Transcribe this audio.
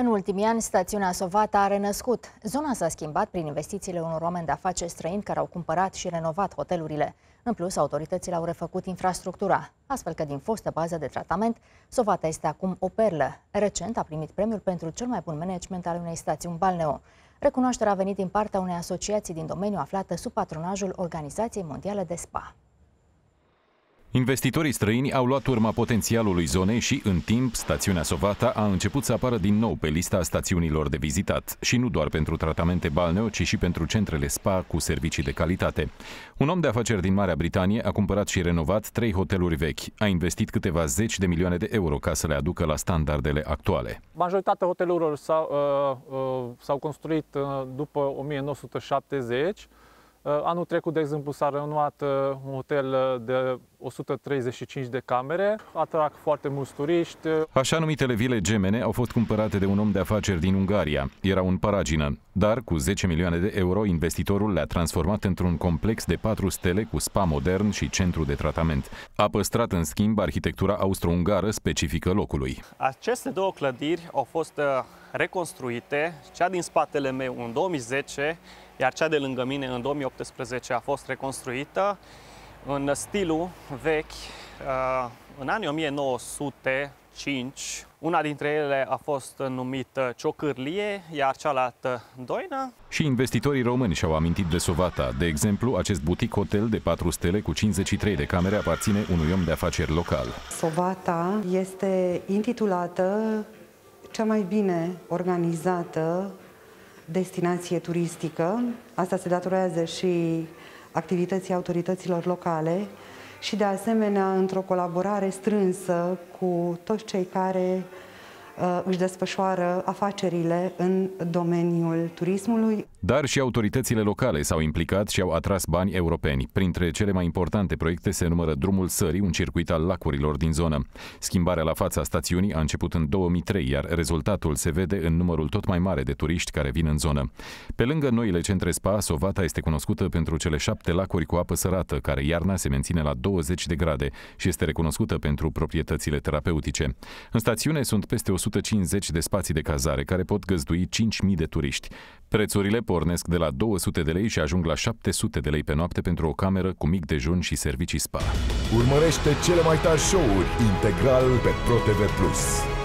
În ultimii ani, stațiunea Sovata a renăscut. Zona s-a schimbat prin investițiile unor oameni de afaceri străini care au cumpărat și renovat hotelurile. În plus, autoritățile au refăcut infrastructura, astfel că din fostă bază de tratament, Sovata este acum o perlă. Recent a primit premiul pentru cel mai bun management al unei stațiuni balneo. Recunoașterea a venit din partea unei asociații din domeniu aflată sub patronajul Organizației Mondiale de Spa. Investitorii străini au luat urma potențialului zonei și, în timp, stațiunea Sovata a început să apară din nou pe lista stațiunilor de vizitat, și nu doar pentru tratamente balneo, ci și pentru centrele spa cu servicii de calitate. Un om de afaceri din Marea Britanie a cumpărat și renovat trei hoteluri vechi. A investit câteva zeci de milioane de euro ca să le aducă la standardele actuale. Majoritatea hotelurilor s-au, uh, uh, construit uh, după 1970, Uh, anul trecut, de exemplu, s-a renovat uh, un hotel uh, de 135 de camere, atrag foarte mulți turiști. Așa numitele vile gemene au fost cumpărate de un om de afaceri din Ungaria. Era un paragină, dar cu 10 milioane de euro investitorul le-a transformat într-un complex de 4 stele cu spa modern și centru de tratament. A păstrat în schimb arhitectura austro-ungară specifică locului. Aceste două clădiri au fost reconstruite, cea din spatele meu în 2010 iar cea de lângă mine în 2018 a fost reconstruită în stilul vechi. Uh, în anii 1905, una dintre ele a fost numită Ciocârlie, iar cealaltă Doina. Și investitorii români și-au amintit de Sovata. De exemplu, acest butic hotel de 4 stele cu 53 de camere aparține unui om de afaceri local. Sovata este intitulată cea mai bine organizată destinație turistică. Asta se datorează și activității autorităților locale și de asemenea într-o colaborare strânsă cu toți cei care Uh, își desfășoară afacerile în domeniul turismului. Dar și autoritățile locale s-au implicat și au atras bani europeni. Printre cele mai importante proiecte se numără Drumul Sării, un circuit al lacurilor din zonă. Schimbarea la fața stațiunii a început în 2003, iar rezultatul se vede în numărul tot mai mare de turiști care vin în zonă. Pe lângă noile centre spa, Sovata este cunoscută pentru cele șapte lacuri cu apă sărată, care iarna se menține la 20 de grade și este recunoscută pentru proprietățile terapeutice. În stațiune sunt peste 100 150 de spații de cazare care pot găzdui 5.000 de turiști. Prețurile pornesc de la 200 de lei și ajung la 700 de lei pe noapte pentru o cameră cu mic dejun și servicii spa. Urmărește cele mai tari show-uri integral pe ProTV+.